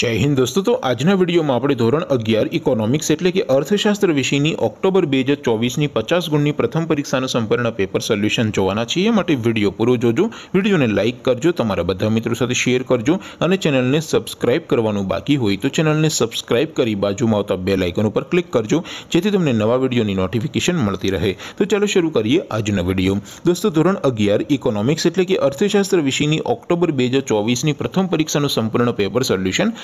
जय हिंद दोस्तों तो आज ना वीडियो में आपड़े ધોરણ 11 ઇકોનોમિક્સ એટલે કે અર્થશાસ્ત્ર વિષયની ઓક્ટોબર 2024 ની 50 ગુણની પ્રથમ પરીક્ષાનું સંપૂર્ણ પેપર સોલ્યુશન જોવાના છીએ માટે વિડિયો પૂરું જોજો વિડિયોને લાઈક કરજો તમારા બધા મિત્રો સાથે શેર કરજો અને ચેનલને સબ્સ્ક્રાઇબ કરવાનું બાકી હોય તો ચેનલને સબ્સ્ક્રાઇબ કરી બાજુમાં આવતા બેલ આઇકન ઉપર ક્લિક કરજો જેથી તમને નવા વિડિયોની નોટિફિકેશન મળતી રહે તો ચાલો શરૂ કરીએ આજનો વિડિયો દોસ્તો ધોરણ 11 ઇકોનોમિક્સ એટલે કે અર્થશાસ્ત્ર વિષયની ઓક્ટોબર 2024 ની પ્રથમ પરીક્ષાનું સંપૂર્ણ પેપર સોલ્યુશન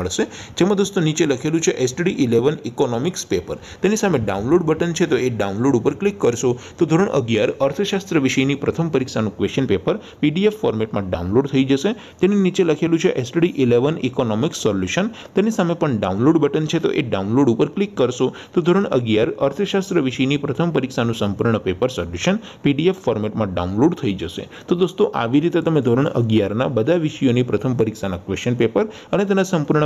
જોવા મળશે જેમાં દોસ્તો નીચે લખેલું છે એસટીડી ઇલેવન ઇકોનોમિક્સ પેપર તેની સામે ડાઉનલોડ બટન છે તો એ ડાઉનલોડ ઉપર ક્લિક કરશો તો ધોરણ અગિયાર અર્થશાસ્ત્ર વિષયની પ્રથમ પરીક્ષાનું ક્વેશ્ચન પેપર પીડીએફ ફોર્મેટમાં ડાઉનલોડ થઈ જશે તેની નીચે લખેલું છે એસટીડી ઇલેવન ઇકોનોમિક્સ સોલ્યુશન તેની સામે પણ ડાઉનલોડ બટન છે તો એ ડાઉનલોડ ઉપર ક્લિક કરશો તો ધોરણ અગિયાર અર્થશાસ્ત્ર વિષયની પ્રથમ પરીક્ષાનું સંપૂર્ણ પેપર સોલ્યુશન પીડીએફ ફોર્મેટમાં ડાઉનલોડ થઈ જશે તો દોસ્તો આવી રીતે તમે ધોરણ અગિયારના બધા વિષયોની પ્રથમ પરીક્ષાના ક્વેશ્ચન પેપર અને તેના સંપૂર્ણ